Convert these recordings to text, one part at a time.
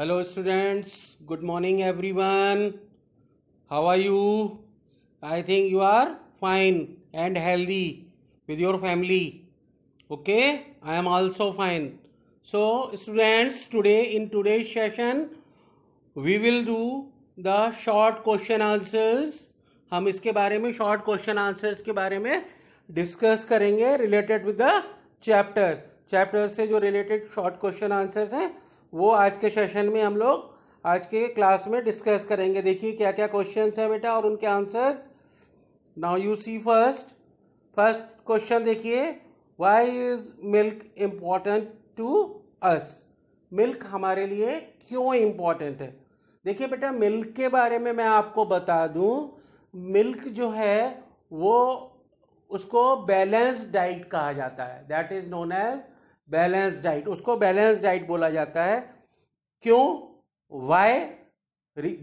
hello students good morning everyone how are you I think you are fine and healthy with your family okay I am also fine so students today in today session we will do the short question answers हम इसके बारे में short question answers के बारे में discuss करेंगे related with the chapter chapter से जो रिलेटेड शॉर्ट क्वेश्चन आंसर्स हैं वो आज के सेशन में हम लोग आज के क्लास में डिस्कस करेंगे देखिए क्या क्या क्वेश्चन है बेटा और उनके answers now you see first first question देखिए why is milk important to us milk हमारे लिए क्यों इम्पॉर्टेंट है देखिए बेटा मिल्क के बारे में मैं आपको बता दूं मिल्क जो है वो उसको बैलेंस डाइट कहा जाता है that is known as balance diet उसको बैलेंस डाइट बोला जाता है क्यों वाई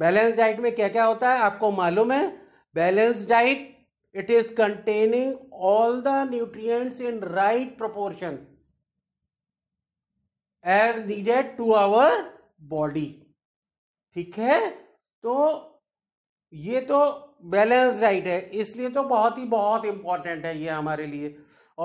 बैलेंस डाइट में क्या क्या होता है आपको मालूम है balance diet it is containing all the nutrients in right proportion as needed to our body ठीक है तो ये तो बैलेंस डाइट है इसलिए तो बहुत ही बहुत इंपॉर्टेंट है ये हमारे लिए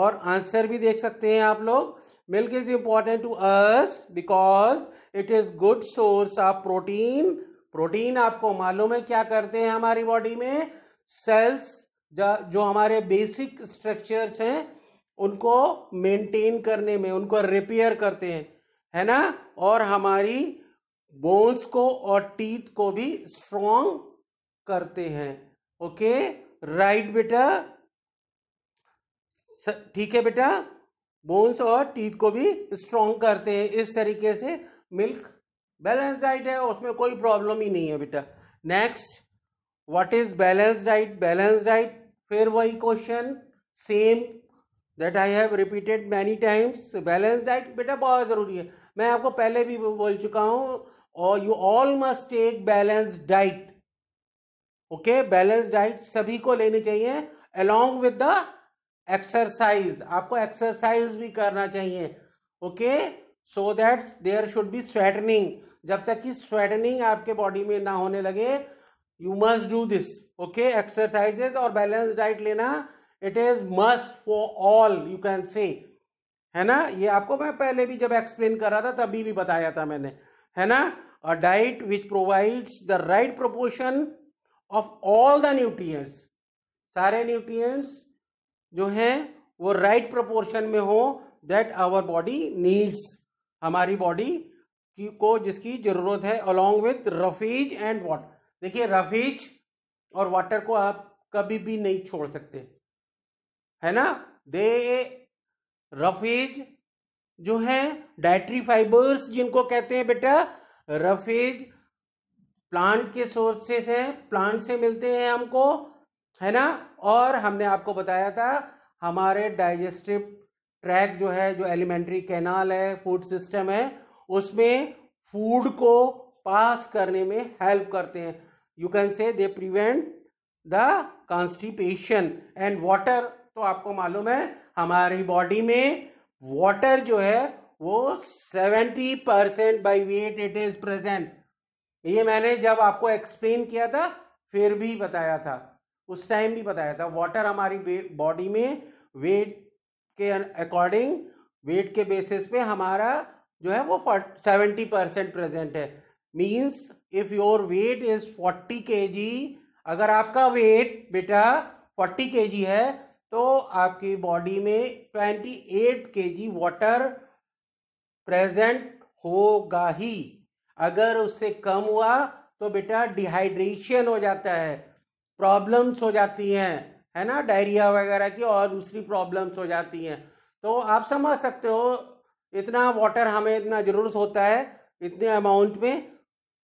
और आंसर भी देख सकते हैं आप लोग milk is important to us because it is good source of protein protein आपको मालूम है क्या करते हैं हमारी बॉडी में सेल्स जो हमारे बेसिक स्ट्रक्चर्स हैं उनको मेंटेन करने में उनको रिपेयर करते हैं है ना और हमारी बोन्स को और टीथ को भी स्ट्रॉन्ग करते हैं ओके राइट बेटा ठीक है बेटा बोन्स और टीथ को भी स्ट्रॉन्ग करते हैं इस तरीके से मिल्क बैलेंस डाइट है उसमें कोई प्रॉब्लम ही नहीं है बेटा next what is balance diet balance diet फिर वही question same that I have repeated many times balance diet बेटा बहुत ज़रूरी है मैं आपको पहले भी बोल चुका हूँ और you all must take balance diet okay balance diet सभी को लेनी चाहिए अलॉन्ग विद द एक्सरसाइज आपको एक्सरसाइज भी करना चाहिए okay so that there should be sweating जब तक कि स्वेटनिंग आपके बॉडी में ना होने लगे you must do this okay exercises और बैलेंस डाइट लेना it is must for all you can say है ना ये आपको मैं पहले भी जब एक्सप्लेन कर रहा था तभी भी बताया था मैंने है ना a diet which provides the right proportion of all the nutrients सारे न्यूट्रिएंट्स जो हैं वो राइट right प्रपोर्शन में हो दैट आवर बॉडी नीड्स हमारी बॉडी की को जिसकी ज़रूरत है along with roughage and water देखिए रफीज और वाटर को आप कभी भी नहीं छोड़ सकते है ना दे रफीज जो है डायट्री फाइबर्स जिनको कहते हैं बेटा रफीज प्लांट के सोर्सेस है प्लांट से मिलते हैं हमको है ना और हमने आपको बताया था हमारे डाइजेस्टिव ट्रैक जो है जो एलिमेंट्री कैनाल है फूड सिस्टम है उसमें फूड को पास करने में हेल्प करते हैं you can say they prevent the constipation and water तो आपको मालूम है हमारी बॉडी में वाटर जो है वो seventy percent by weight it is present ये मैंने जब आपको एक्सप्लेन किया था फिर भी बताया था उस टाइम भी बताया था वाटर हमारी बॉडी में वेट के अकॉर्डिंग वेट के बेसिस पे हमारा जो है वो सेवेंटी परसेंट प्रेजेंट है means if your weight is forty K G अगर आपका वेट बेटा फोर्टी के जी है तो आपकी बॉडी में ट्वेंटी एट के जी वाटर प्रेजेंट होगा ही अगर उससे कम हुआ तो बेटा डिहाइड्रेशन हो जाता है प्रॉब्लम्स हो जाती हैं है ना डायरिया वगैरह की और दूसरी प्रॉब्लम्स हो जाती हैं तो आप समझ सकते हो इतना वाटर हमें इतना ज़रूरत होता है इतने अमाउंट में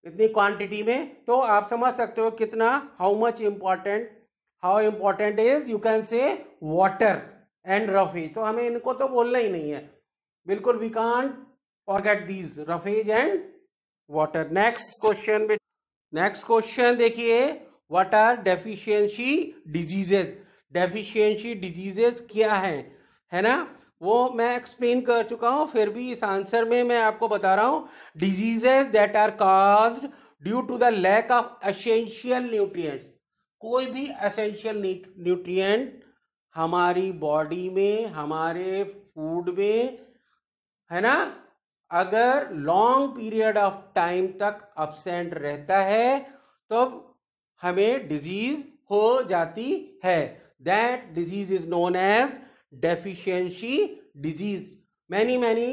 इतनी क्वांटिटी में तो आप समझ सकते हो कितना how much important how important is you can say water and roughage तो हमें इनको तो बोलना ही नहीं है बिल्कुल we can't get these roughage and water next question next question देखिए what are deficiency diseases deficiency diseases क्या हैं है ना वो मैं एक्सप्लेन कर चुका हूँ फिर भी इस आंसर में मैं आपको बता रहा हूँ diseases that are caused due to the lack of essential nutrients कोई भी एसेंशियल न्यूट्रिएंट हमारी बॉडी में हमारे फूड में है ना अगर लॉन्ग पीरियड ऑफ टाइम तक अपसेंट रहता है तो हमें डिजीज हो जाती है that disease is known as deficiency disease many many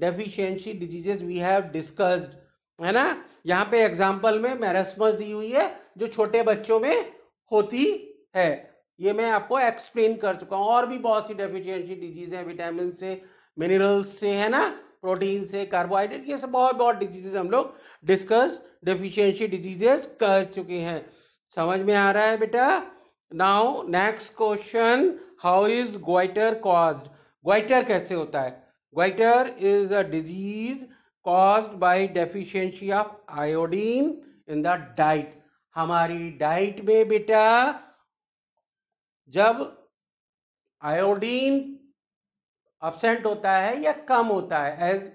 deficiency diseases we have discussed है ना यहाँ पे एग्जाम्पल में मैरसमस दी हुई है जो छोटे बच्चों में होती है ये मैं आपको एक्सप्लेन कर चुका हूँ और भी बहुत सी डेफिशिएंसी डिजीज है विटामिन से मिनरल्स से है ना प्रोटीन से कार्बोहाइड्रेट ये सब बहुत बहुत डिजीजेज हम लोग डिस्कस डेफिशिएंसी डिजीजेस कर चुके हैं समझ में आ रहा है बेटा now next question how is goitre caused goitre कैसे होता है goitre is a disease caused by deficiency of iodine in the diet हमारी डाइट में बेटा जब आयोडीन अब्सेंट होता है या कम होता है एज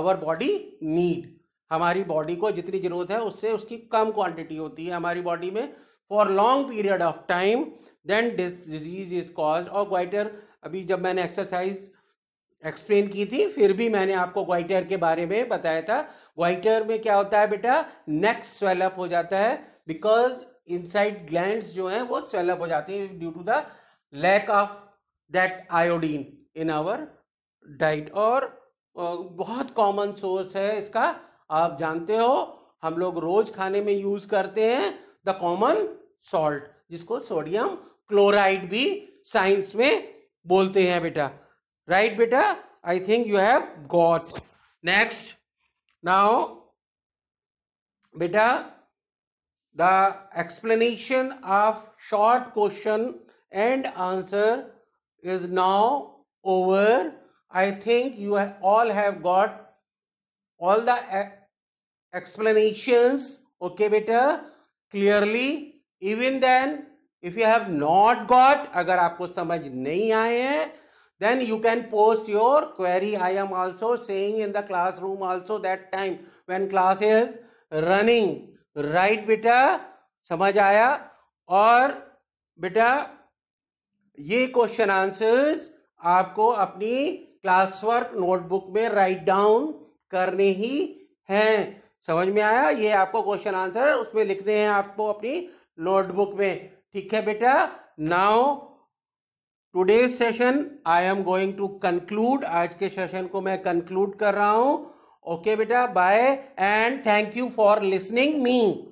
आवर बॉडी नीड हमारी बॉडी को जितनी ज़रूरत है उससे उसकी कम क्वांटिटी होती है हमारी बॉडी में for long period of time then disease is cause और ग्वाइटर अभी जब मैंने एक्सरसाइज एक्सप्लेन की थी फिर भी मैंने आपको ग्वाइटर के बारे में बताया था ग्वाइटर में क्या होता है बेटा नेक स्वेलअप हो जाता है बिकॉज इनसाइड ग्लैंड जो हैं वो स्वेलअप हो जाती हैं due to the lack of that iodine in our diet और बहुत कॉमन सोर्स है इसका आप जानते हो हम लोग रोज खाने में यूज करते हैं द कॉमन सॉल्ट जिसको सोडियम क्लोराइड भी साइंस में बोलते हैं बेटा राइट बेटा I think you have got next now बेटा the explanation of short question and answer is now over I think you all have got all the explanations okay beta clearly even then if you have not got agar aapko samajh nahi aaye हैं then you can post your query I am also saying in the classroom also that time when class is running right beta samajh aaya aur beta ye question answers aapko apni class work notebook में write down करने ही हैं समझ में आया ये आपको question answer उसमें लिखने हैं आपको अपनी नोटबुक में ठीक है बेटा now today session I am going to conclude आज के सेशन को मैं कंक्लूड कर रहा हूं ओके okay, बेटा bye and thank you for listening me